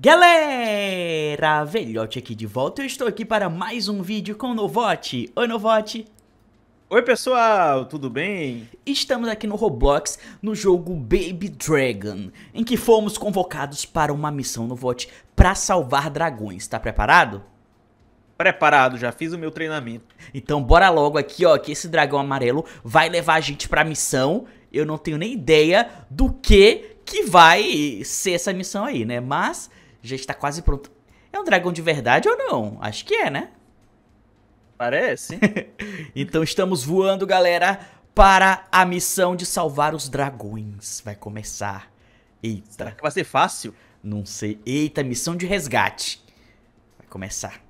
Galera, Velhote aqui de volta, eu estou aqui para mais um vídeo com o Novote. Oi, Novote. Oi, pessoal, tudo bem? Estamos aqui no Roblox, no jogo Baby Dragon, em que fomos convocados para uma missão Novote para salvar dragões. Está preparado? Preparado, já fiz o meu treinamento. Então bora logo aqui, ó, que esse dragão amarelo vai levar a gente para a missão. Eu não tenho nem ideia do que que vai ser essa missão aí, né? Mas já está quase pronto. É um dragão de verdade ou não? Acho que é, né? Parece. então estamos voando, galera, para a missão de salvar os dragões. Vai começar. Eita. Será que vai ser fácil? Não sei. Eita, missão de resgate. Vai começar.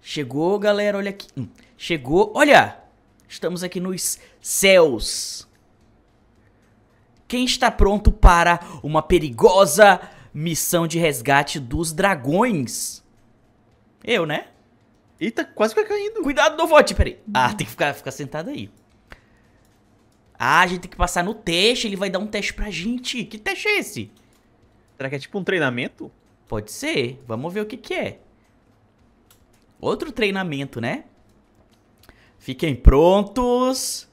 Chegou, galera, olha aqui. Hum, chegou, olha! Estamos aqui nos céus quem está pronto para uma perigosa missão de resgate dos dragões? Eu, né? Eita, tá quase foi caindo. Cuidado, não vote, peraí. Ah, tem que ficar, ficar sentado aí. Ah, a gente tem que passar no teste, ele vai dar um teste pra gente. Que teste é esse? Será que é tipo um treinamento? Pode ser, vamos ver o que que é. Outro treinamento, né? Fiquem prontos.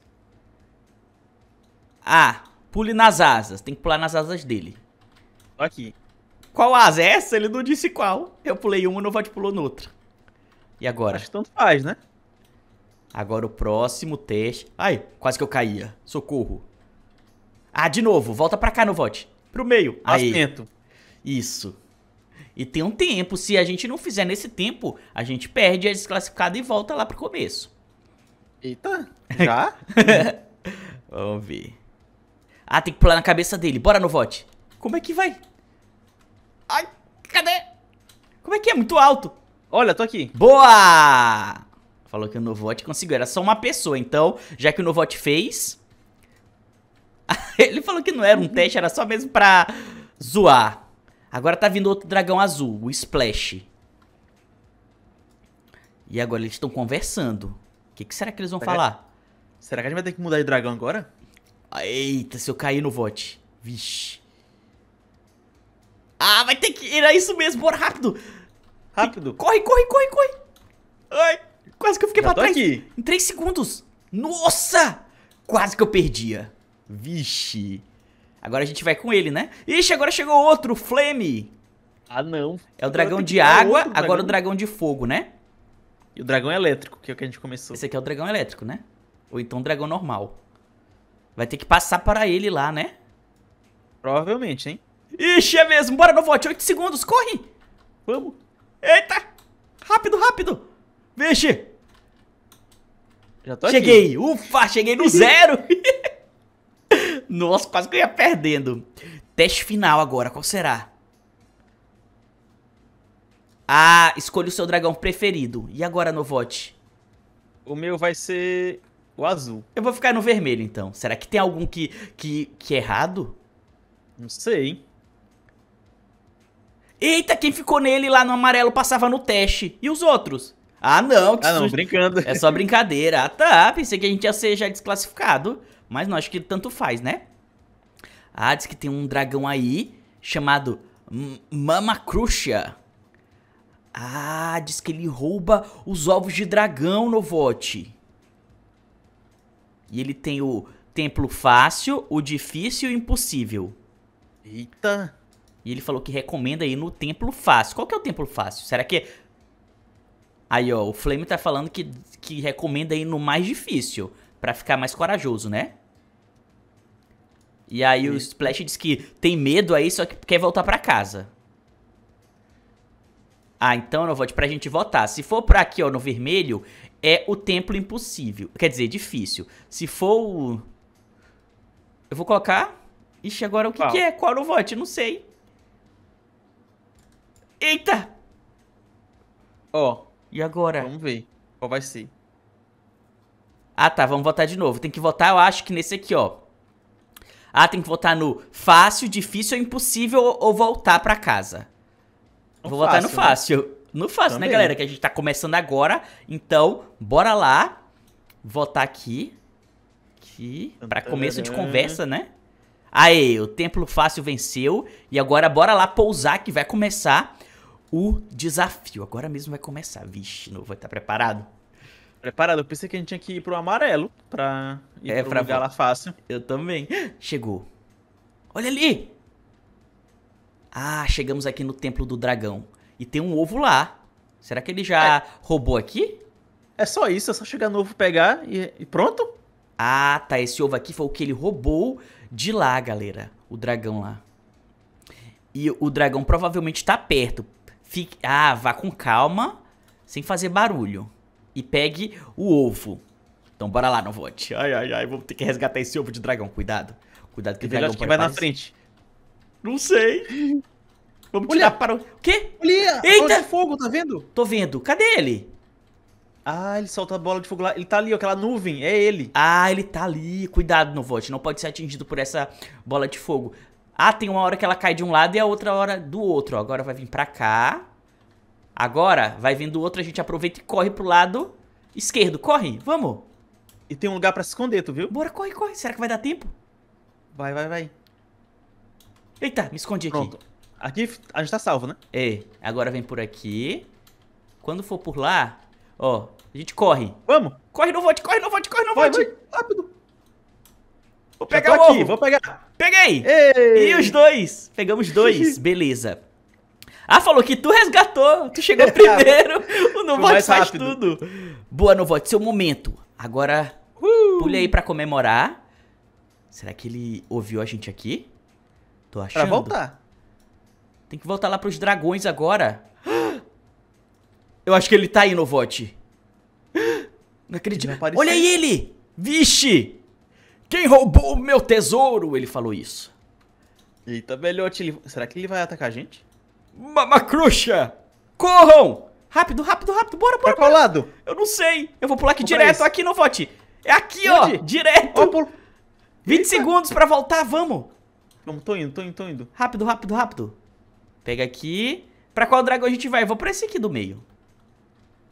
Ah, Pule nas asas. Tem que pular nas asas dele. Aqui. Qual asa? É essa? Ele não disse qual. Eu pulei uma, o Novote pulou noutra. E agora? Acho que tanto faz, né? Agora o próximo teste. Ai, quase que eu caía. Socorro. Ah, de novo. Volta pra cá, Novote. Pro meio. Aí. Assento. Isso. E tem um tempo. Se a gente não fizer nesse tempo, a gente perde, a é desclassificada e volta lá pro começo. Eita, já? Vamos ver. Ah, tem que pular na cabeça dele. Bora, no vote. Como é que vai? Ai, cadê? Como é que é? Muito alto. Olha, tô aqui. Boa! Falou que o Novote conseguiu. Era só uma pessoa, então, já que o Novote fez... Ele falou que não era um teste, era só mesmo pra zoar. Agora tá vindo outro dragão azul, o Splash. E agora eles estão conversando. O que, que, será que eles vão será falar? Que... Será que a gente vai ter que mudar de dragão agora? Eita, se eu cair no vote. Vixe. Ah, vai ter que... Era é isso mesmo, bora rápido. Rápido. Corre, corre, corre, corre. Ai, quase que eu fiquei Já pra trás. Aqui. Em 3 segundos. Nossa! Quase que eu perdia. Vixe. Agora a gente vai com ele, né? Ixi, agora chegou outro, Flame. Ah, não. É o dragão de água, agora o dragão de fogo, né? E o dragão é elétrico, que é o que a gente começou. Esse aqui é o dragão elétrico, né? Ou então o dragão normal. Vai ter que passar para ele lá, né? Provavelmente, hein? Ixi, é mesmo. Bora, Novote. 8 segundos. Corre. Vamos. Eita. Rápido, rápido. Vixe. Já tô Cheguei. Aqui. Ufa, cheguei no zero. Nossa, quase que eu ia perdendo. Teste final agora. Qual será? Ah, escolha o seu dragão preferido. E agora, Novote? O meu vai ser o azul. Eu vou ficar no vermelho, então. Será que tem algum que, que, que é errado? Não sei, hein? Eita, quem ficou nele lá no amarelo passava no teste. E os outros? Ah, não. Que ah, não, brincando. É só brincadeira. Ah, tá. Pensei que a gente ia ser já desclassificado. Mas não, acho que tanto faz, né? Ah, diz que tem um dragão aí chamado Mama Ah, diz que ele rouba os ovos de dragão, Novote. E ele tem o templo fácil, o difícil e o impossível. Eita! E ele falou que recomenda ir no templo fácil. Qual que é o templo fácil? Será que. Aí, ó, o Flame tá falando que, que recomenda ir no mais difícil. para ficar mais corajoso, né? E aí o Splash diz que tem medo aí, só que quer voltar para casa. Ah, então, Novote, pra gente votar. Se for pra aqui, ó, no vermelho, é o templo impossível. Quer dizer, difícil. Se for o... Eu vou colocar... Ixi, agora o que, que é? Qual o vote? Não sei. Eita! Ó. Oh, e agora? Vamos ver. Qual vai ser? Ah, tá. Vamos votar de novo. Tem que votar, eu acho que nesse aqui, ó. Ah, tem que votar no fácil, difícil ou impossível ou voltar pra casa. Vou fácil, votar no fácil. Né? no fácil, né, Também. né, galera? Que a gente tá começando agora. Então, bora lá. Votar aqui. Aqui. Pra começo de conversa, né? Aê, o Templo Fácil venceu. E agora bora lá pousar que vai começar o desafio. Agora mesmo vai começar. Vixe, não vou estar preparado? Preparado. Eu pensei que a gente tinha que ir pro amarelo pra ir é, pro pra lugar lá fácil. Eu também. Chegou. Olha ali! Ah, chegamos aqui no Templo do Dragão. E tem um ovo lá. Será que ele já é. roubou aqui? É só isso, é só chegar no ovo, pegar e, e pronto. Ah, tá. Esse ovo aqui foi o que ele roubou de lá, galera. O dragão lá. E o dragão provavelmente tá perto. Fique... Ah, vá com calma, sem fazer barulho. E pegue o ovo. Então bora lá, Novote. Ai, ai, ai, Vou ter que resgatar esse ovo de dragão. Cuidado. Cuidado que o é dragão que vai na frente. Não sei. Vamos Olha. tirar para o... O quê? Olha! Eita! fogo, tá vendo? Tô vendo. Cadê ele? Ah, ele solta a bola de fogo lá. Ele tá ali, ó, aquela nuvem. É ele. Ah, ele tá ali. Cuidado, Novot. Não pode ser atingido por essa bola de fogo. Ah, tem uma hora que ela cai de um lado e a outra hora do outro. Agora vai vir pra cá. Agora vai vindo outro. A gente aproveita e corre pro lado esquerdo. Corre, vamos. E tem um lugar pra se esconder, tu viu? Bora, corre, corre. Será que vai dar tempo? Vai, vai, vai. Eita, me escondi Pronto. aqui. Aqui a gente tá salvo, né? É. Agora vem por aqui. Quando for por lá, ó, a gente corre. Vamos! Corre no vote, corre no vote, corre no vai, vote! Vai, rápido! Vou pegar o aqui, vou pegar. Peguei! Ei. E os dois! Pegamos dois, beleza. Ah, falou que tu resgatou, tu chegou é, primeiro, o Novot faz tudo. Boa, Novot, seu momento. Agora, uh. pule aí pra comemorar. Será que ele ouviu a gente aqui? Tô achando. Pra voltar. Tem que voltar lá pros dragões agora. Eu acho que ele tá aí, Novote. Não acredito. Ele Olha ele! Vixe! Quem roubou o meu tesouro? Ele falou isso. Eita, velhote. Será que ele vai atacar a gente? Mamacruxa! Corram! Rápido, rápido, rápido. Bora, bora, pra qual bora. lado? Eu não sei. Eu vou pular aqui vou direto. Aqui, Novote. É aqui, Onde? ó. Direto. Oh, pulo. 20 Eita. segundos pra voltar. Vamos. Vamos, tô indo, tô indo, tô indo. Rápido, rápido, rápido. Pega aqui. Pra qual dragão a gente vai? Vou pra esse aqui do meio.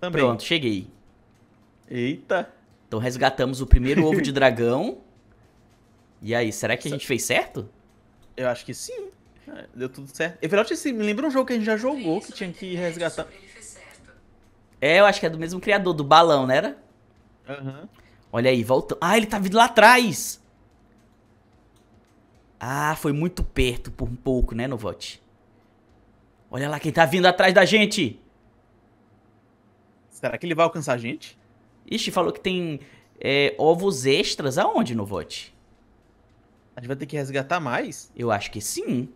Também. Pronto, cheguei. Eita. Então resgatamos o primeiro ovo de dragão. E aí, será que a gente fez certo? Eu acho que sim. É, deu tudo certo. Everalt, você me lembra um jogo que a gente já jogou, que tinha que resgatar... É, eu acho que é do mesmo criador, do balão, né? Era? Uhum. Olha aí, voltando. Ah, ele tá vindo lá atrás! Ah, foi muito perto por um pouco, né, Novot? Olha lá quem tá vindo atrás da gente. Será que ele vai alcançar a gente? Ixi, falou que tem é, ovos extras aonde no vote? A gente vai ter que resgatar mais? Eu acho que sim.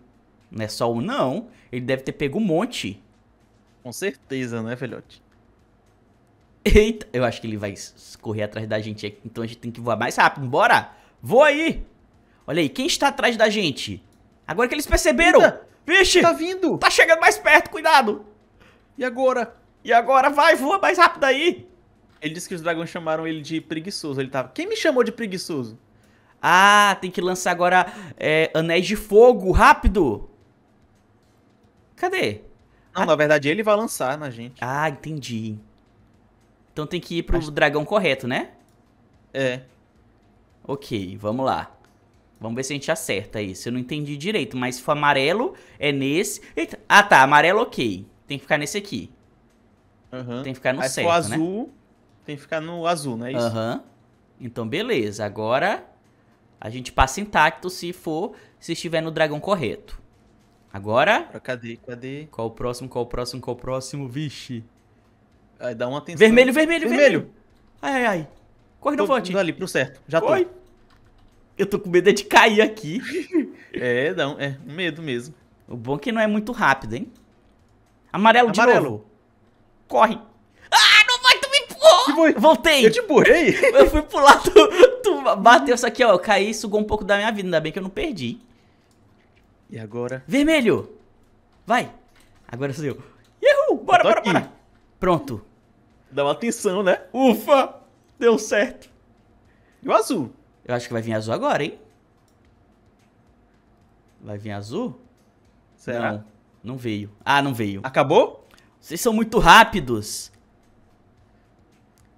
Não é só um, não. Ele deve ter pego um monte. Com certeza, né, filhote? Eita, eu acho que ele vai correr atrás da gente. Então a gente tem que voar mais rápido. Bora! Voa aí! Olha aí, quem está atrás da gente? Agora que eles perceberam! Eita. Vixe! Tá vindo! Tá chegando mais perto, cuidado! E agora? E agora? Vai, voa mais rápido aí! Ele disse que os dragões chamaram ele de preguiçoso. Ele tava. Quem me chamou de preguiçoso? Ah, tem que lançar agora é, anéis de fogo, rápido! Cadê? Não, na verdade ele vai lançar na gente. Ah, entendi. Então tem que ir pro Acho... dragão correto, né? É. Ok, vamos lá. Vamos ver se a gente acerta isso. Eu não entendi direito, mas se for amarelo, é nesse. Eita. Ah, tá. Amarelo, ok. Tem que ficar nesse aqui. Uhum. Tem que ficar no Aí certo, né? azul, né? tem que ficar no azul, né? Aham. Uhum. Então, beleza. Agora, a gente passa intacto se for, se estiver no dragão correto. Agora... Cadê, cadê? Qual o próximo, qual o próximo, qual o próximo? Vixe. Aí dá uma atenção. Vermelho, vermelho, vermelho. vermelho. Ai, ai, ai. Corre no vote. ali, pro certo. Já Corre. tô. Eu tô com medo é de cair aqui. é, não, é um medo mesmo. O bom é que não é muito rápido, hein? Amarelo, de Amarelo. novo. Corre. Ah, não vai, tu me empurrou. Voltei. Eu te empurrei? Eu fui pular, tu, tu bateu. isso aqui, ó, eu caí e sugou um pouco da minha vida. Ainda bem que eu não perdi. E agora? Vermelho. Vai. Agora sou eu. Uhul, bora, bora, aqui. bora. Pronto. Dá uma atenção, né? Ufa, deu certo. E o azul? Eu acho que vai vir azul agora, hein? Vai vir azul? Será? Não, não veio. Ah, não veio. Acabou? Vocês são muito rápidos.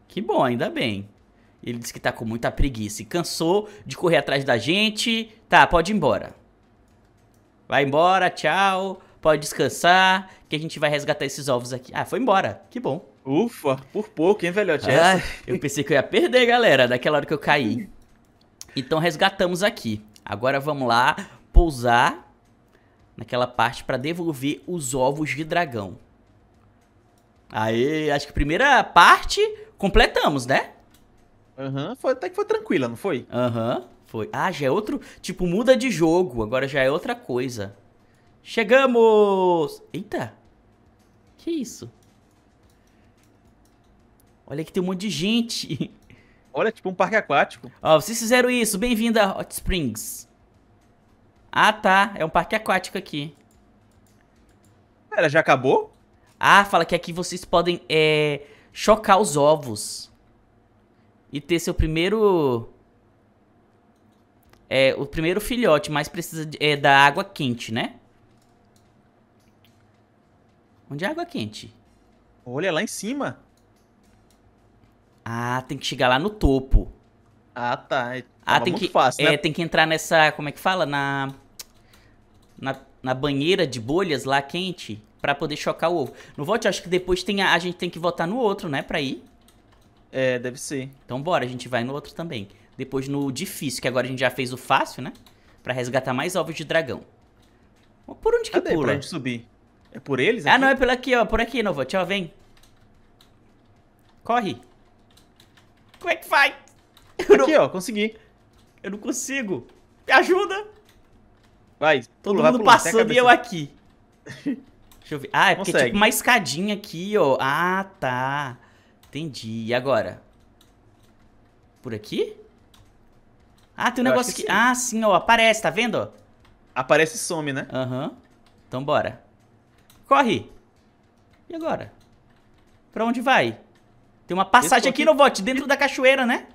Que bom, ainda bem. Ele disse que tá com muita preguiça e cansou de correr atrás da gente. Tá, pode ir embora. Vai embora, tchau. Pode descansar, que a gente vai resgatar esses ovos aqui. Ah, foi embora. Que bom. Ufa, por pouco, hein, velhote? Ah, eu pensei que eu ia perder, galera, daquela hora que eu caí. Então resgatamos aqui. Agora vamos lá pousar naquela parte para devolver os ovos de dragão. Aí, acho que a primeira parte completamos, né? Aham, uhum, até que foi tranquila, não foi? Aham, uhum, foi. Ah, já é outro... Tipo, muda de jogo, agora já é outra coisa. Chegamos! Eita! Que isso? Olha que tem um monte de gente. Olha, é tipo um parque aquático. Ó, vocês fizeram isso. Bem-vindo a Hot Springs. Ah, tá. É um parque aquático aqui. Pera, já acabou? Ah, fala que aqui vocês podem é, chocar os ovos. E ter seu primeiro... É, o primeiro filhote, mas precisa de, é, da água quente, né? Onde é água quente? Olha, lá em cima. Ah, tem que chegar lá no topo. Ah, tá. É, ah, tem que, fácil, é, né? tem que entrar nessa, como é que fala? Na, na, na banheira de bolhas lá quente para poder chocar o ovo. No vote, acho que depois tem a, a, gente tem que votar no outro, né, pra ir. É, deve ser. Então bora, a gente vai no outro também. Depois no difícil, que agora a gente já fez o fácil, né? Pra resgatar mais ovos de dragão. Por onde que Cadê? pula? Pra gente subir. É por eles? Ah, aqui? Ah, não, é por aqui, ó. Por aqui, Novo. Tchau, vem. Corre. Como é que faz? Eu Aqui, não... ó, consegui. Eu não consigo. Me ajuda. Vai, Todo pula, mundo pula, passando e eu aqui. Deixa eu ver. Ah, é porque é tipo uma escadinha aqui, ó. Ah, tá. Entendi. E agora? Por aqui? Ah, tem um eu negócio que... Ah, sim, ó. Aparece, tá vendo? Aparece e some, né? Aham. Uhum. Então bora. Corre. E agora? Pra onde vai? Tem uma passagem aqui, aqui no vote, dentro da cachoeira, né?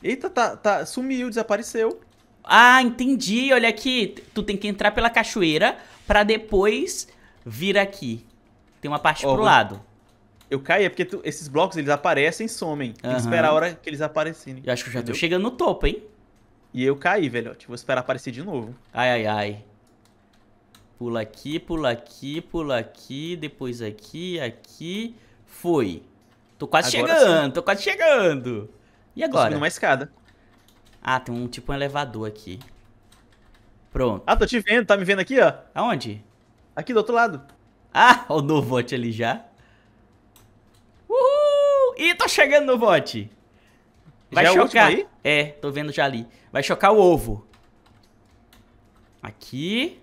Eita, tá, tá, sumiu, desapareceu. Ah, entendi. Olha aqui, tu tem que entrar pela cachoeira pra depois vir aqui. Tem uma parte oh, pro lado. Eu caí, é porque tu, esses blocos, eles aparecem e somem. Tem uhum. que esperar a hora que eles aparecerem. Eu acho que eu já Entendeu? tô chegando no topo, hein? E eu caí, velhote. Vou esperar aparecer de novo. Ai, ai, ai. Pula aqui, pula aqui, pula aqui, depois aqui, aqui. Foi. Tô quase agora chegando, sim. tô quase chegando. E agora? Tô subindo uma escada. Ah, tem um tipo um elevador aqui. Pronto. Ah, tô te vendo, tá me vendo aqui, ó? Aonde? Aqui do outro lado. Ah, o Novote ali já. Uhul! Ih, tô chegando, Novote. Vai já é chocar. É, é, tô vendo já ali. Vai chocar o ovo. Aqui.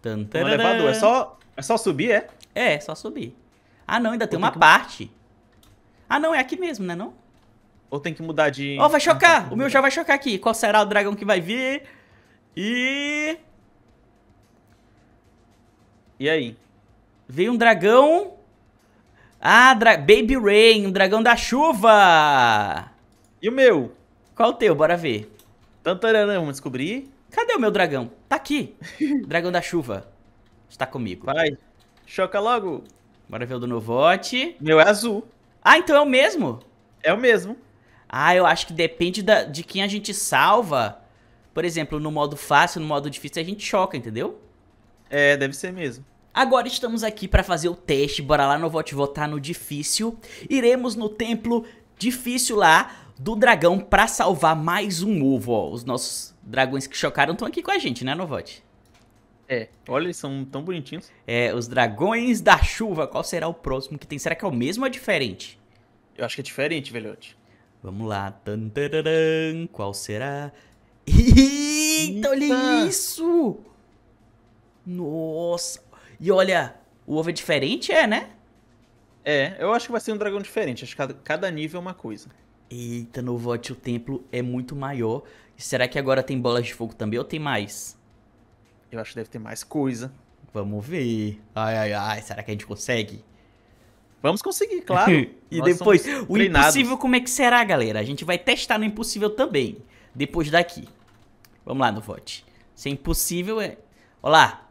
Tantararã. Um elevador. É só, é só subir, é? É, é só subir. Ah, não, ainda tem, tem uma que... parte. Ah, não, é aqui mesmo, né não? Ou tem que mudar de... Ó, oh, vai chocar! Ah, tá. O meu já vai chocar aqui. Qual será o dragão que vai vir? E... E aí? Veio um dragão... Ah, dra... Baby Rain, um dragão da chuva! E o meu? Qual o teu? Bora ver. Tantarana, vamos descobrir. Cadê o meu dragão? Tá aqui. dragão da chuva. Está comigo. Vai. Choca logo. Bora ver o do Novote. Meu é azul. Ah, então é o mesmo? É o mesmo. Ah, eu acho que depende da, de quem a gente salva. Por exemplo, no modo fácil, no modo difícil, a gente choca, entendeu? É, deve ser mesmo. Agora estamos aqui para fazer o teste. Bora lá, não vou votar no difícil. Iremos no templo difícil lá do dragão para salvar mais um ovo. Ó. Os nossos dragões que chocaram estão aqui com a gente, né, Novote? É. Olha, eles são tão bonitinhos. É, os dragões da chuva. Qual será o próximo que tem? Será que é o mesmo ou é diferente? Eu acho que é diferente, velhote. Vamos lá. Qual será? Eita, Eita, olha isso! Nossa! E olha, o ovo é diferente, é, né? É, eu acho que vai ser um dragão diferente. Acho que cada, cada nível é uma coisa. Eita, no vote o templo é muito maior. será que agora tem bolas de fogo também ou tem mais? Eu acho que deve ter mais coisa. Vamos ver. Ai, ai, ai, será que a gente consegue? Vamos conseguir, claro. e Nós depois, o treinados. impossível como é que será, galera? A gente vai testar no impossível também, depois daqui. Vamos lá no vote. Se é impossível, é... Olha lá.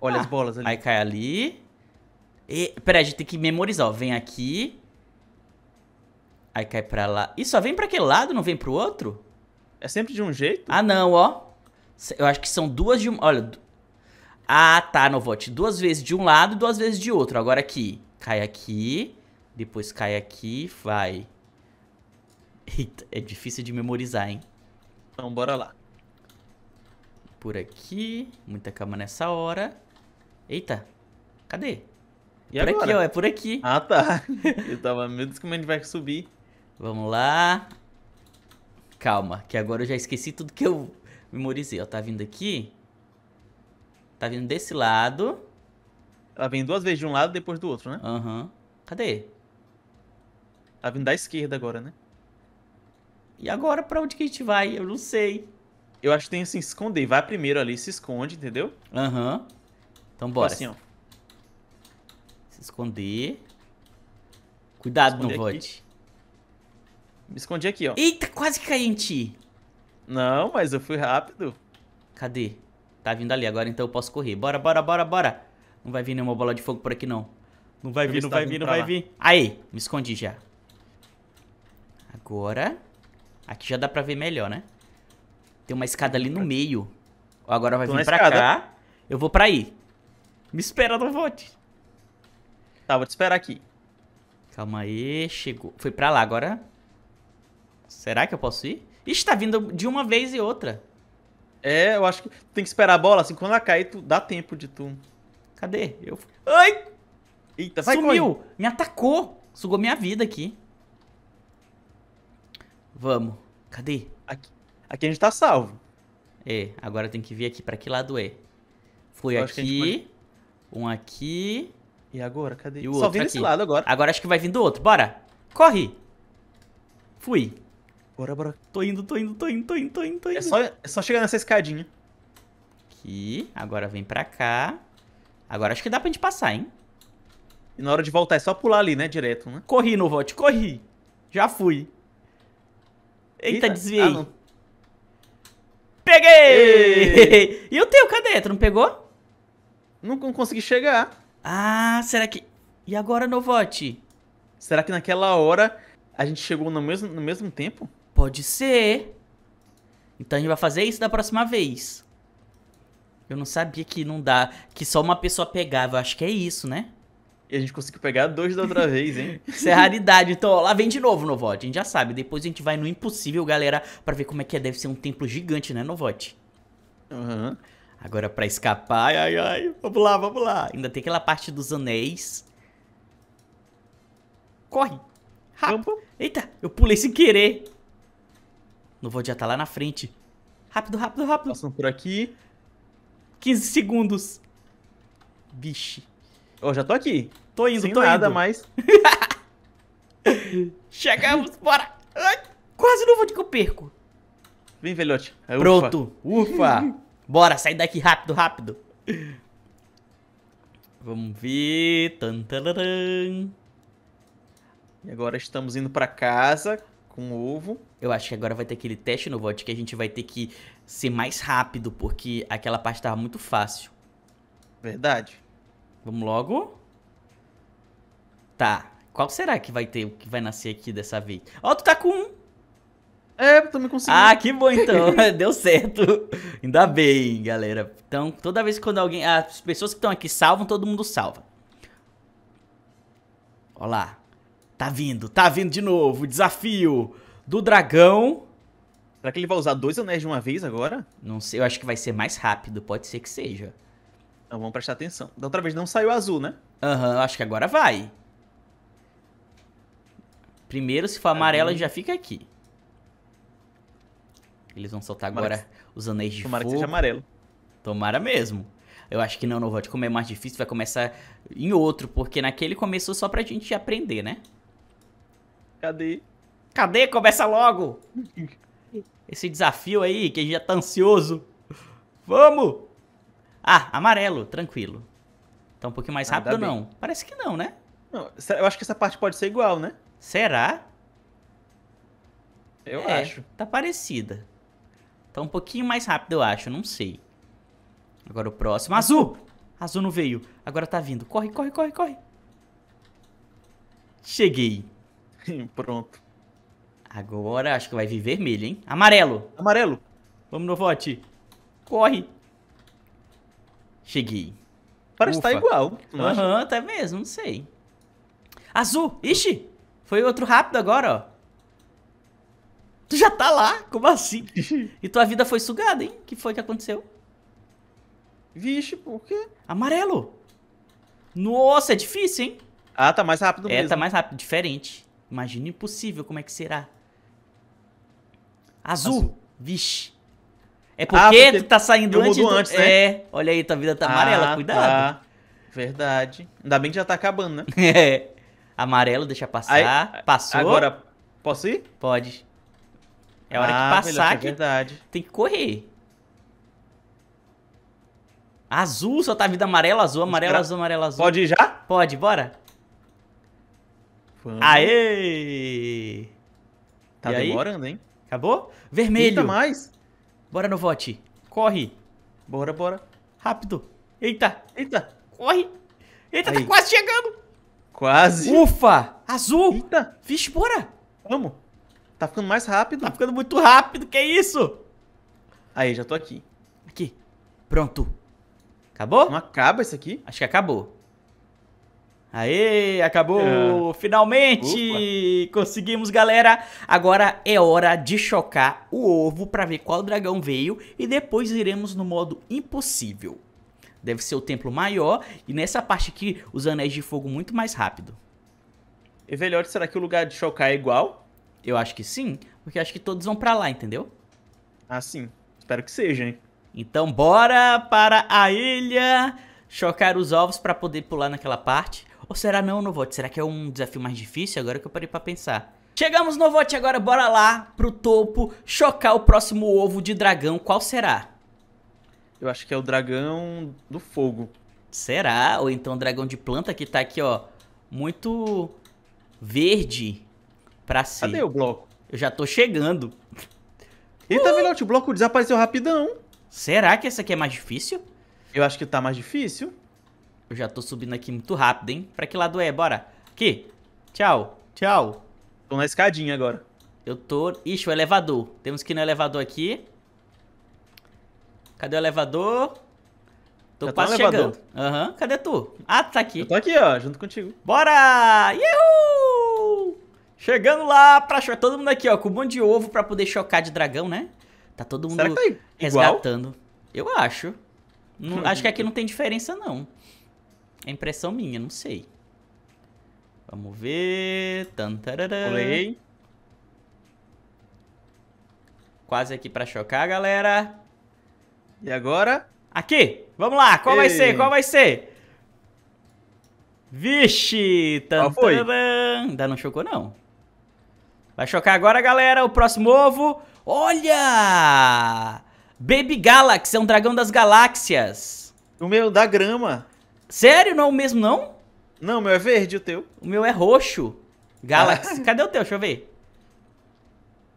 Olha ah, as bolas ali. Aí cai ali. E, peraí, a gente tem que memorizar, ó. Vem aqui. Aí cai pra lá. Isso só vem pra aquele lado, não vem pro outro? É sempre de um jeito? Ah, não, ó. Eu acho que são duas de um. Olha. Ah, tá, Novote. Duas vezes de um lado e duas vezes de outro. Agora aqui. Cai aqui. Depois cai aqui. Vai. Eita, é difícil de memorizar, hein? Então, bora lá. Por aqui. Muita cama nessa hora. Eita. Cadê? E é por agora? aqui, ó. É por aqui. Ah, tá. Eu tava... medo de como a gente vai subir? Vamos lá. Calma, que agora eu já esqueci tudo que eu Memorizei, ó. Tá vindo aqui. Tá vindo desse lado. Ela tá vem duas vezes de um lado, depois do outro, né? Aham. Uhum. Cadê? Tá vindo da esquerda agora, né? E agora pra onde que a gente vai? Eu não sei. Eu acho que tem que assim, se esconder. Vai primeiro ali, se esconde, entendeu? Aham. Uhum. Então tipo bora. Assim, ó. Se esconder. Cuidado, esconder não volte. Me escondi aqui, ó. Eita, quase caí em ti. Não, mas eu fui rápido. Cadê? Tá vindo ali, agora então eu posso correr. Bora, bora, bora, bora. Não vai vir nenhuma bola de fogo por aqui, não. Não vai tá vir, não vai vir, não vai vir. Aí, me escondi já. Agora. Aqui já dá pra ver melhor, né? Tem uma escada ali no meio. Agora vai Tô vir pra escada. cá. Eu vou pra aí. Me espera, não volte. Tá, vou te esperar aqui. Calma aí, chegou. Foi pra lá agora. Será que eu posso ir? Está vindo de uma vez e outra. É, eu acho que tem que esperar a bola, assim, quando ela cair, tu dá tempo de tu. Cadê? Eu. Ai! Eita, vai Sumiu! Corre. Me atacou! Sugou minha vida aqui. Vamos. Cadê? Aqui, aqui a gente tá salvo. É, agora tem que vir aqui pra que lado é. Fui eu aqui. Pode... Um aqui. E agora? Cadê? E o Só outro vem aqui. desse lado agora. Agora acho que vai vir do outro. Bora! Corre! Fui. Bora, bora. Tô indo, tô indo, tô indo, tô indo, tô indo, tô é indo. É só, é só chegar nessa escadinha. Aqui. Agora vem pra cá. Agora acho que dá pra gente passar, hein? E na hora de voltar é só pular ali, né? Direto, né? Corri, no corri. Já fui. Eita, Eita. desviei. Ah, Peguei! e o teu, cadê? Tu não pegou? Não, não consegui chegar. Ah, será que... E agora, Novote? Será que naquela hora a gente chegou no mesmo, no mesmo tempo? Pode ser. Então a gente vai fazer isso da próxima vez. Eu não sabia que não dá, que só uma pessoa pegava. Eu acho que é isso, né? E a gente conseguiu pegar dois da outra vez, hein? Isso é raridade. Então, ó, lá vem de novo, Novote. A gente já sabe. Depois a gente vai no impossível, galera, para ver como é que é. Deve ser um templo gigante, né, Novote? Aham. Uhum. Agora para escapar, ai, ai, ai. Vamos lá, vamos lá. Ainda tem aquela parte dos anéis. Corre. Rápido. Eita, eu pulei sem querer. Não vou tá lá na frente. Rápido, rápido, rápido. Passando por aqui. 15 segundos. Vixe. Ó, já tô aqui. Tô indo, Sem tô nada indo. mais. Chegamos, bora. Ai, quase não vou de que eu perco. Vem, velhote. É Pronto. Ufa. ufa. bora, sai daqui rápido, rápido. Vamos ver. E agora estamos indo pra casa com ovo. Eu acho que agora vai ter aquele teste no vote que a gente vai ter que ser mais rápido, porque aquela parte tava muito fácil. Verdade. Vamos logo? Tá. Qual será que vai ter, que vai nascer aqui dessa vez? Ó, oh, tu tá com um! É, tô me conseguindo. Ah, que bom então. Deu certo. Ainda bem, galera. Então, toda vez que quando alguém. As pessoas que estão aqui salvam, todo mundo salva. Olha lá. Tá vindo, tá vindo de novo. O desafio do dragão. Será que ele vai usar dois anéis de uma vez agora? Não sei, eu acho que vai ser mais rápido. Pode ser que seja. Então vamos prestar atenção. Da outra vez não saiu azul, né? Aham, uhum, acho que agora vai. Primeiro, se for tá amarela, já fica aqui. Eles vão soltar agora os anéis de Tomara fogo. Tomara que seja amarelo. Tomara mesmo. Eu acho que não, não vou Como é mais difícil, vai começar em outro, porque naquele começou só pra gente aprender, né? Cadê? Cadê? Começa logo! Esse desafio aí, que a gente já tá ansioso. Vamos! Ah, amarelo, tranquilo. Tá um pouquinho mais ah, rápido ou não? Parece que não, né? Não, eu acho que essa parte pode ser igual, né? Será? Eu é, acho. Tá parecida. Tá um pouquinho mais rápido, eu acho. Não sei. Agora o próximo. Azul! Azul não veio. Agora tá vindo. Corre, corre, corre, corre. Cheguei. Pronto. Agora acho que vai vir vermelho, hein? Amarelo. Amarelo. Vamos no vote. Corre. Cheguei. Parece que tá igual. Aham, uhum, tá mesmo, não sei. Azul. Ixi, foi outro rápido agora, ó. Tu já tá lá? Como assim? e tua vida foi sugada, hein? O que foi que aconteceu? Vixe, por quê? Amarelo. Nossa, é difícil, hein? Ah, tá mais rápido é, tá mesmo. É, tá mais rápido, diferente. Imagina impossível, como é que será? Azul. Azul. Vixe. É ah, porque, ah, porque tu tá saindo antes, do... antes né? É, olha aí, tua vida tá amarela, ah, cuidado. Tá. Verdade. Ainda bem que já tá acabando, né? é. Amarelo, deixa passar. Aí, Passou. Agora, posso ir? Pode. É hora ah, é que passar que é verdade. tem que correr. Azul, só tá vida amarela, azul, amarela, azul, amarela, azul. Pode ir já? Pode, bora. Vamos. Aê! Tá e demorando, aí? hein? Acabou? Vermelho. Eita, mais. Bora no vote. Corre. Bora, bora. Rápido. Eita. Eita. Corre. Eita, tá aí. tá quase chegando. Quase. Ufa. Azul. Eita. Vixe, bora. Vamos. Tá ficando mais rápido. Tá ficando muito rápido. Que isso? Aí, já tô aqui. Aqui. Pronto. Acabou? Não acaba isso aqui? Acho que acabou. Aê, acabou! É. Finalmente! Opa. Conseguimos, galera! Agora é hora de chocar o ovo para ver qual dragão veio e depois iremos no modo impossível. Deve ser o templo maior e nessa parte aqui os anéis de fogo muito mais rápido. E velhote, será que o lugar de chocar é igual? Eu acho que sim, porque acho que todos vão para lá, entendeu? Ah, sim. Espero que seja, hein? Então bora para a ilha chocar os ovos para poder pular naquela parte. Ou será não, Novote? Será que é um desafio mais difícil? Agora que eu parei pra pensar. Chegamos, Novote, agora bora lá pro topo chocar o próximo ovo de dragão. Qual será? Eu acho que é o dragão do fogo. Será? Ou então o dragão de planta que tá aqui, ó, muito verde pra ser Cadê o bloco? Eu já tô chegando. Eita, uh! velhote, o bloco desapareceu rapidão. Será que essa aqui é mais difícil? Eu acho que tá mais difícil. Eu já tô subindo aqui muito rápido, hein? Pra que lado é? Bora. Aqui. Tchau. Tchau. Tô na escadinha agora. Eu tô... Ixi, o elevador. Temos que ir no elevador aqui. Cadê o elevador? Tô já tá quase chegando. Aham. Uhum. Cadê tu? Ah, tá aqui. Eu tô aqui, ó. Junto contigo. Bora! Yuhu! Chegando lá pra chocar. Todo mundo aqui, ó. Com um monte de ovo pra poder chocar de dragão, né? Tá todo mundo Será que tá resgatando. Igual? Eu acho. Não, acho que aqui não tem diferença, não. É impressão minha, não sei. Vamos ver. Tantarará. Pulei. Quase aqui pra chocar, galera. E agora? Aqui! Vamos lá! Qual Ei. vai ser? Qual vai ser? Vixe! Qual foi? Ainda não chocou, não. Vai chocar agora, galera. O próximo ovo. Olha! Baby Galaxy, é um dragão das galáxias. O meu, da grama. Sério? Não é o mesmo, não? Não, o meu é verde, o teu. O meu é roxo. Galaxy. Ah. Cadê o teu? Deixa eu ver.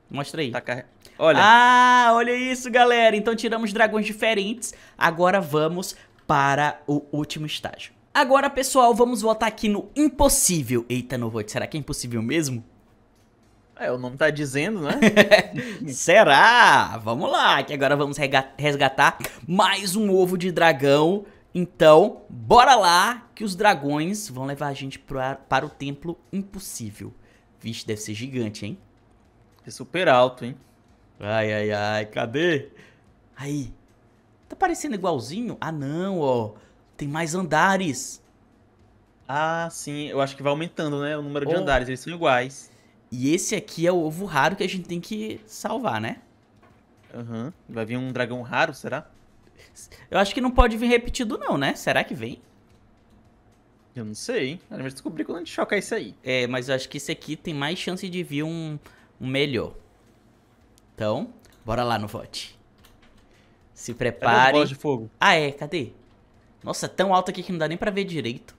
Mostra aí. Tá car... Olha. Ah, olha isso, galera. Então tiramos dragões diferentes. Agora vamos para o último estágio. Agora, pessoal, vamos voltar aqui no impossível. Eita, Novote, será que é impossível mesmo? É, o nome tá dizendo, né? Será? Vamos lá, que agora vamos resgatar mais um ovo de dragão então, bora lá que os dragões vão levar a gente pra, para o templo impossível. Vixe, deve ser gigante, hein? É super alto, hein? Ai, ai, ai, cadê? Aí. Tá parecendo igualzinho? Ah, não, ó. Tem mais andares. Ah, sim. Eu acho que vai aumentando, né? O número de oh. andares. Eles são iguais. E esse aqui é o ovo raro que a gente tem que salvar, né? Aham. Uhum. Vai vir um dragão raro, será? Eu acho que não pode vir repetido, não, né? Será que vem? Eu não sei, hein? A gente vai descobrir quando a gente chocar isso aí. É, mas eu acho que esse aqui tem mais chance de vir um, um melhor. Então, bora lá no vote. Se prepare. Cadê de fogo? Ah, é, cadê? Nossa, é tão alto aqui que não dá nem pra ver direito.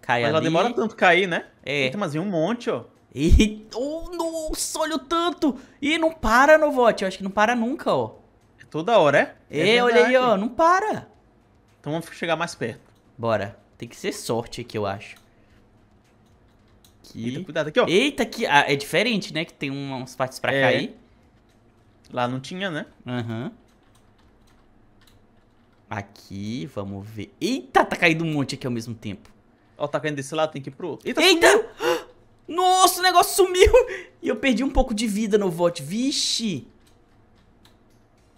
Cai Mas ali. ela demora tanto cair, né? É. Eita, mas vem um monte, ó. E... Oh, nossa, olha o tanto! E não para no vote, eu acho que não para nunca, ó. Toda hora, é? É, é olha aí, ó, não para. Então vamos chegar mais perto. Bora. Tem que ser sorte aqui, eu acho. Aqui. Eita, cuidado aqui, ó. Eita, que... Ah, é diferente, né? Que tem umas partes pra é. cair. Lá não tinha, né? Aham. Uhum. Aqui, vamos ver. Eita, tá caindo um monte aqui ao mesmo tempo. Ó, tá caindo desse lado, tem que ir pro outro. Eita! Eita! Sumiu. Nossa, o negócio sumiu! E eu perdi um pouco de vida no vote. Vixe!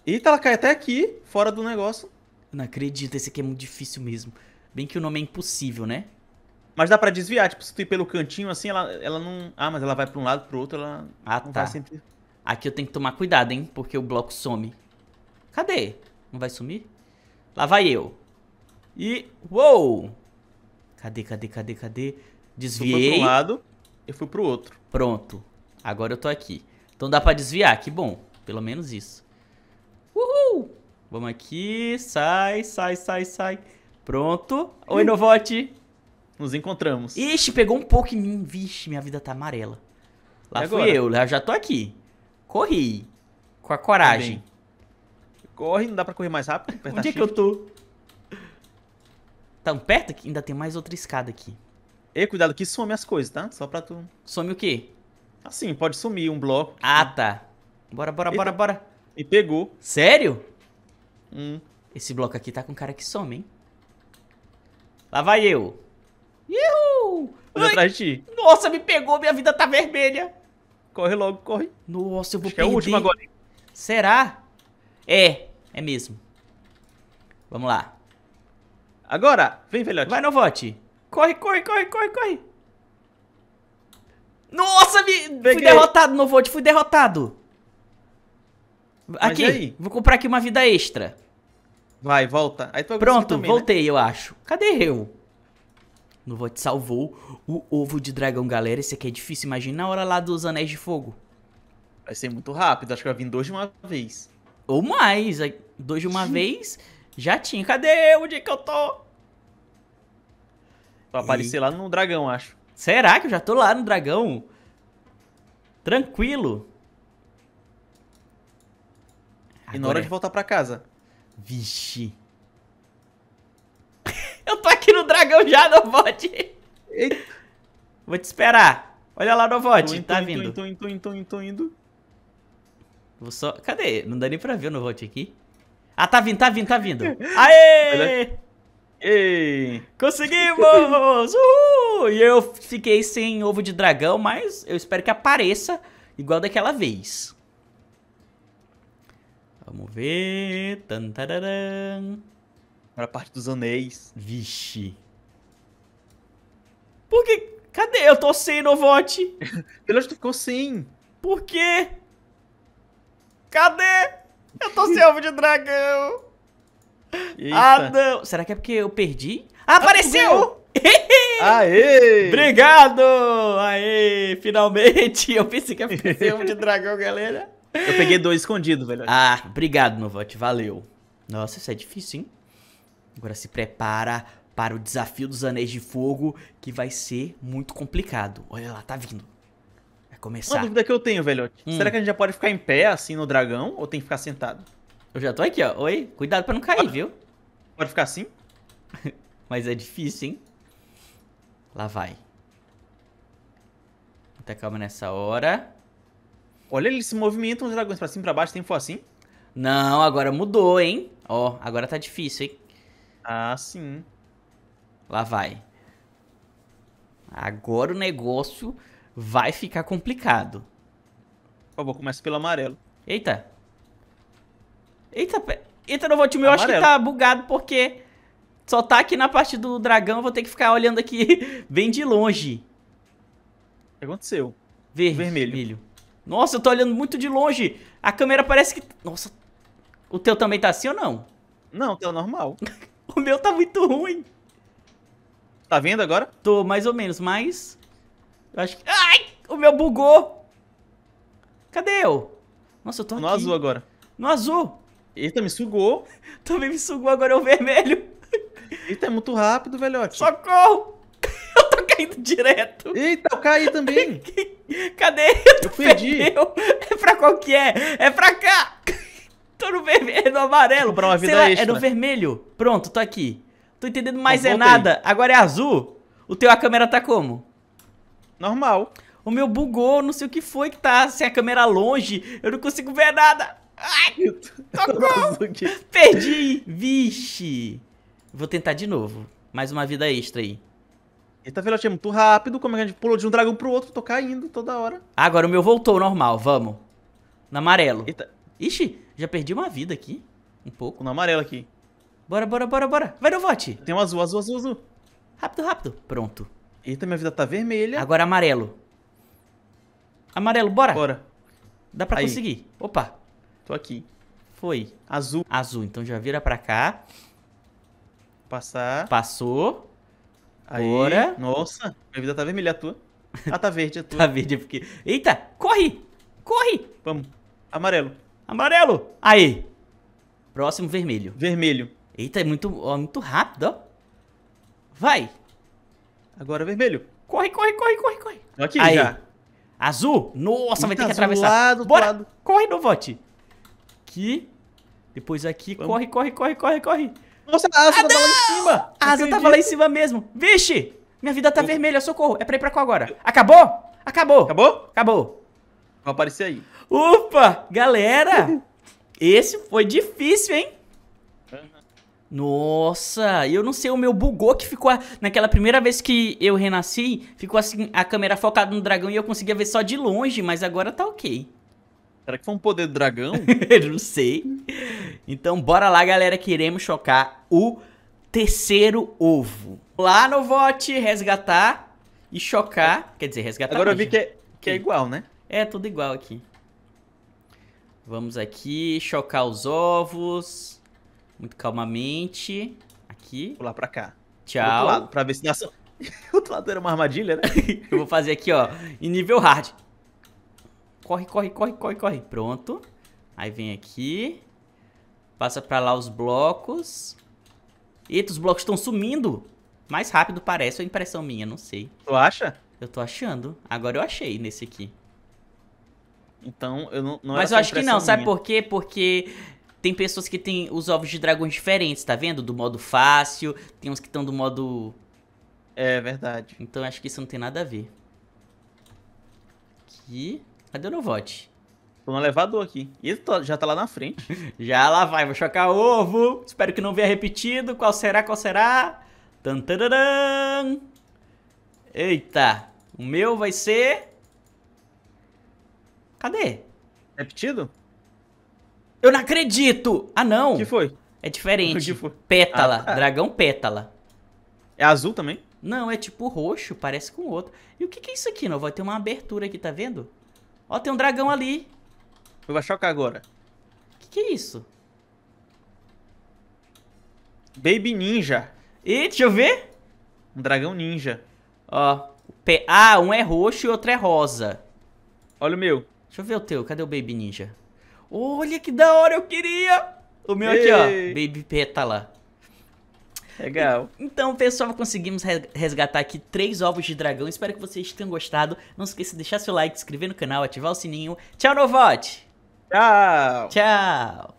Eita, tá ela cai até aqui, fora do negócio. Eu não acredito, esse aqui é muito difícil mesmo. Bem que o nome é impossível, né? Mas dá pra desviar, tipo, se tu ir pelo cantinho assim, ela, ela não... Ah, mas ela vai pra um lado, pro outro, ela ah, não tá. vai sempre... Aqui eu tenho que tomar cuidado, hein, porque o bloco some. Cadê? Não vai sumir? Lá vai eu. E... Uou! Cadê, cadê, cadê, cadê? Desviei. fui foi um lado, eu fui pro outro. Pronto. Agora eu tô aqui. Então dá pra desviar, que bom. Pelo menos isso. Vamos aqui. Sai, sai, sai, sai. Pronto. Oi, Novote. Nos encontramos. Ixi, pegou um pouco em mim. Vixe, minha vida tá amarela. Lá e fui agora? eu, já tô aqui. Corri. Com a coragem. Também. Tá Corre, não dá pra correr mais rápido? Onde shift. é que eu tô? Tão tá perto que ainda tem mais outra escada aqui. E cuidado que some as coisas, tá? Só pra tu... Some o quê? Assim, pode sumir um bloco. Ah, tá. Bora, bora, Eita. bora, bora. E pegou. Sério? Hum, esse bloco aqui tá com cara que some, hein? Lá vai eu. Iuhu! atrás de ti. Nossa, me pegou, minha vida tá vermelha. Corre logo, corre. Nossa, eu vou Acho perder. é o último agora. Será? É, é mesmo. Vamos lá. Agora, vem, velhote. Vai, Novote. Corre, corre, corre, corre, corre. Nossa, me... fui derrotado, Novote, fui derrotado. Aqui, vou comprar aqui uma vida extra. Vai, volta. Pronto, também, né? voltei, né? eu acho. Cadê eu? Novo te salvou o ovo de dragão, galera. Esse aqui é difícil, imagina na hora lá dos anéis de fogo. Vai ser muito rápido, acho que vai vir dois de uma vez. Ou mais, dois de uma Sim. vez, já tinha. Cadê eu? Onde é que eu tô? Vou aparecer lá no dragão, acho. Será que eu já tô lá no dragão? Tranquilo. Agora... E na hora de voltar pra casa. Vixe. Eu tô aqui no dragão já, Novote. Vou te esperar. Olha lá, Novote, tá indo, vindo. Tô indo, tô indo, tô indo, tô indo. Vou só... Cadê? Não dá nem pra ver o Novote aqui. Ah, tá vindo, tá vindo, tá vindo. Aê! É- Ei. Conseguimos! Uhul! E eu fiquei sem ovo de dragão, mas eu espero que apareça igual daquela vez. Vamos ver. Tantararam. Era parte dos anéis. Vixe. Por que? Cadê? Eu tô sem Novote. Pelo menos tu ficou sem. Por quê? Cadê? Eu tô sem de dragão. Eita. Ah, não. Será que é porque eu perdi? Ah, apareceu! Ah, Aê! Obrigado! Aê, finalmente! Eu pensei que ia ficar sem ovo de dragão, galera. Eu peguei dois escondidos, velho. Ah, obrigado, Novote. Valeu. Nossa, isso é difícil, hein? Agora se prepara para o desafio dos Anéis de Fogo, que vai ser muito complicado. Olha lá, tá vindo. Vai começar. Uma dúvida que eu tenho, velho, Hum. Será que a gente já pode ficar em pé, assim, no dragão? Ou tem que ficar sentado? Eu já tô aqui, ó. Oi, cuidado pra não cair, pode... viu? Pode ficar assim? Mas é difícil, hein? Lá vai. Muita calma nessa hora. Olha, eles se movimentam os dragões pra cima e pra baixo, tem for assim? Não, agora mudou, hein? Ó, agora tá difícil, hein? Ah, sim. Lá vai. Agora o negócio vai ficar complicado. Por favor, começa pelo amarelo. Eita. Eita, eita, novo time, eu acho que tá bugado porque só tá aqui na parte do dragão, eu vou ter que ficar olhando aqui bem de longe. O que aconteceu? Verde, vermelho. vermelho. Nossa, eu tô olhando muito de longe. A câmera parece que... Nossa, o teu também tá assim ou não? Não, o teu é normal. o meu tá muito ruim. Tá vendo agora? Tô, mais ou menos, mas... Eu acho que... Ai, o meu bugou. Cadê eu? Nossa, eu tô No aqui. azul agora. No azul. Eita, me sugou. também me sugou, agora é o vermelho. Eita, é muito rápido, velhote. Socorro! Eu tô caindo direto. Eita, eu caí também. Cadê? eu perdi. Perdeu. É pra qual que é? É pra cá. Tô no vermelho, no amarelo. Pra uma vida Sei lá, extra. É no vermelho. Pronto, tô aqui. Tô entendendo mais Mas é nada. Agora é azul. O teu, a câmera tá como? Normal. O meu bugou, não sei o que foi que tá. Se é a câmera longe, eu não consigo ver nada. Ai, tocou. Perdi. Vixe. Vou tentar de novo. Mais uma vida extra aí. Eita, filhote, é muito rápido. Como é que a gente pulou de um dragão pro outro? Tô caindo toda hora. Agora o meu voltou normal, vamos. No amarelo. Eita. Ixi, já perdi uma vida aqui. Um pouco. No amarelo aqui. Bora, bora, bora, bora. Vai no vote. Tem um azul, azul, azul, azul. Rápido, rápido. Pronto. Eita, minha vida tá vermelha. Agora amarelo. Amarelo, bora. Bora. Dá pra Aí. conseguir. Opa. Tô aqui. Foi. Azul. Azul, então já vira pra cá. Passar. Passou. Aí, Bora. Nossa, minha vida tá vermelha a tua. Ah, tá verde a tua. tá verde é porque... Eita, corre! Corre! Vamos. Amarelo. Amarelo! Aí. Próximo, vermelho. Vermelho. Eita, é muito, ó, muito rápido, ó. Vai. Agora vermelho. Corre, corre, corre, corre, corre. Aqui Aí. já. Azul. Nossa, Eita, vai ter que atravessar. Lado, Bora. Lado. Corre, Novote. Aqui. Depois aqui. Vamos. Corre, corre, corre, corre, corre. Nossa, a asa ah, tava lá em cima. A asa tava lá em cima mesmo. Vixe, minha vida tá vermelha, socorro. É pra ir pra qual agora? Acabou? Acabou. Acabou? Acabou. Vai aparecer aí. Upa, galera. esse foi difícil, hein? Nossa, eu não sei, o meu bugou que ficou. A... Naquela primeira vez que eu renasci, ficou assim, a câmera focada no dragão e eu conseguia ver só de longe, mas agora tá ok. Será que foi um poder do dragão? não sei. Então bora lá, galera, queremos chocar o terceiro ovo. Lá no vote, resgatar e chocar. Quer dizer, resgatar. Agora eu vi que é, que é igual, né? É, tudo igual aqui. Vamos aqui, chocar os ovos. Muito calmamente. Aqui. Pular pra cá. Tchau. Do lado, pra ver se... Nossa, o outro lado era uma armadilha, né? eu vou fazer aqui, ó, em nível hard. Corre, corre, corre, corre, corre. Pronto. Aí vem aqui. Passa pra lá os blocos. Eita, os blocos estão sumindo. Mais rápido parece, ou é impressão minha, não sei. Tu acha? Eu tô achando. Agora eu achei nesse aqui. Então, eu não, não Mas eu acho que não, minha. sabe por quê? Porque tem pessoas que têm os ovos de dragões diferentes, tá vendo? Do modo fácil, tem uns que estão do modo... É verdade. Então acho que isso não tem nada a ver. Aqui. Cadê o Novote? Tô no elevador aqui. Ele tá, já tá lá na frente. já lá vai, vou chocar ovo. Espero que não venha repetido. Qual será, qual será? Tantararam. Eita. O meu vai ser... Cadê? Repetido? Eu não acredito! Ah, não! O que foi? É diferente. O que foi? Pétala. Ah, tá. Dragão pétala. É azul também? Não, é tipo roxo, parece com outro. E o que, que é isso aqui, não? Vai ter uma abertura aqui, tá vendo? Ó, tem um dragão ali. Eu vou chocar agora. Que que é isso? Baby Ninja. E deixa eu ver. Um dragão ninja. Ó. Pé... Ah, um é roxo e outro é rosa. Olha o meu. Deixa eu ver o teu. Cadê o Baby Ninja? Olha que da hora, eu queria. O meu Ei. aqui, ó. Baby Pétala. Tá Legal. Então, pessoal, conseguimos resgatar aqui três ovos de dragão. Espero que vocês tenham gostado. Não esqueça de deixar seu like, se inscrever no canal, ativar o sininho. Tchau, Novote! Tchau! Tchau!